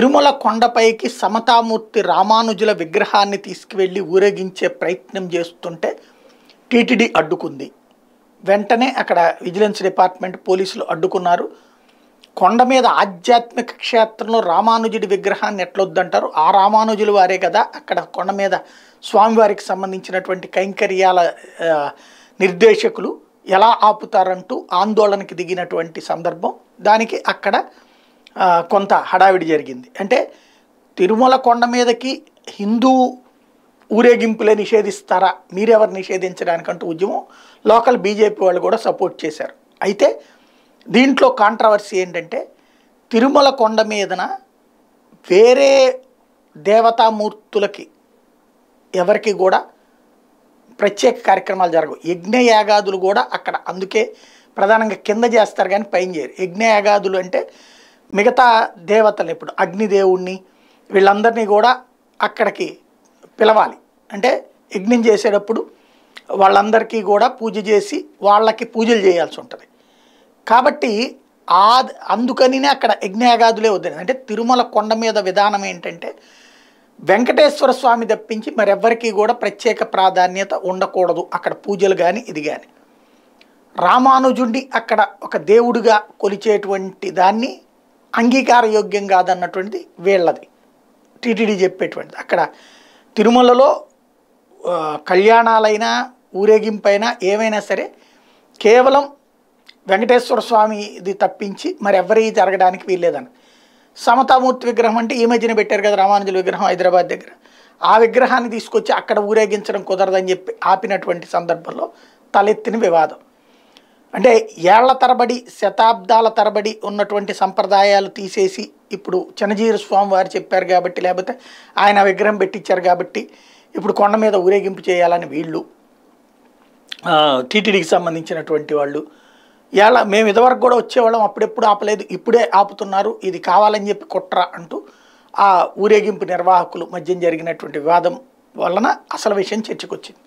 తిరుమల కొండపైకి సమతామూర్తి రామానుజుల విగ్రహాన్ని తీసుకువెళ్ళి ఊరేగించే ప్రయత్నం చేస్తుంటే టీటీడీ అడ్డుకుంది వెంటనే అక్కడ విజిలెన్స్ డిపార్ట్మెంట్ పోలీసులు అడ్డుకున్నారు కొండ మీద ఆధ్యాత్మిక క్షేత్రంలో రామానుజుడి విగ్రహాన్ని ఎట్లొద్దంటారు ఆ రామానుజులు వారే కదా అక్కడ కొండ మీద స్వామివారికి సంబంధించినటువంటి కైంకర్యాల నిర్దేశకులు ఎలా ఆపుతారంటూ ఆందోళనకి దిగినటువంటి సందర్భం దానికి అక్కడ కొంత హడావిడి జరిగింది అంటే తిరుమల కొండ మీదకి హిందూ ఊరేగింపులే నిషేధిస్తారా మీరెవరు నిషేధించడానికంటూ ఉద్యమం లోకల్ బీజేపీ వాళ్ళు కూడా సపోర్ట్ చేశారు అయితే దీంట్లో కాంట్రవర్సీ ఏంటంటే తిరుమల కొండ మీదన వేరే దేవతామూర్తులకి ఎవరికి కూడా ప్రత్యేక కార్యక్రమాలు జరగవు యజ్ఞ యాగాదులు కూడా అక్కడ అందుకే ప్రధానంగా కింద చేస్తారు కానీ పైన చేయరు యజ్ఞ యాగాదులు అంటే మిగతా దేవతలు ఇప్పుడు అగ్నిదేవుణ్ణి వీళ్ళందరినీ కూడా అక్కడికి పిలవాలి అంటే యజ్ఞం చేసేటప్పుడు వాళ్ళందరికీ కూడా పూజ చేసి వాళ్ళకి పూజలు చేయాల్సి ఉంటుంది కాబట్టి ఆ అందుకనినే అక్కడ యజ్ఞయాగాదులే వద్దని అంటే తిరుమల కొండ మీద విధానం ఏంటంటే వెంకటేశ్వర స్వామి తప్పించి మరెవ్వరికీ కూడా ప్రత్యేక ప్రాధాన్యత ఉండకూడదు అక్కడ పూజలు కానీ ఇది కానీ రామానుజుండి అక్కడ ఒక దేవుడిగా కొలిచేటువంటి దాన్ని అంగీకార యోగ్యం కాదన్నటువంటిది వీళ్ళది టీటీడీ చెప్పేటువంటిది అక్కడ తిరుమలలో కళ్యాణాలైనా ఊరేగింపైనా ఏమైనా సరే కేవలం వెంకటేశ్వర స్వామి ఇది తప్పించి మరి ఎవరి జరగడానికి వీల్లేదని సమతామూర్తి విగ్రహం అంటే ఈ మధ్యన పెట్టారు కదా రామానుజుల విగ్రహం హైదరాబాద్ దగ్గర ఆ విగ్రహాన్ని తీసుకొచ్చి అక్కడ ఊరేగించడం కుదరదని చెప్పి ఆపినటువంటి సందర్భంలో తలెత్తిన వివాదం అంటే ఏళ్ల తరబడి శతాబ్దాల తరబడి ఉన్నటువంటి సంప్రదాయాలు తీసేసి ఇప్పుడు చిన్నజీరు స్వామి వారు చెప్పారు కాబట్టి లేకపోతే ఆయన విగ్రహం పెట్టించారు కాబట్టి ఇప్పుడు కొండ మీద ఊరేగింపు చేయాలని వీళ్ళు టీటీడీకి సంబంధించినటువంటి వాళ్ళు ఎలా మేము ఇదివరకు కూడా వచ్చేవాళ్ళం అప్పుడెప్పుడు ఆపలేదు ఇప్పుడే ఆపుతున్నారు ఇది కావాలని చెప్పి కుట్ర అంటూ ఆ ఊరేగింపు నిర్వాహకులు మధ్య జరిగినటువంటి వివాదం వలన అసలు విషయం చర్చకొచ్చింది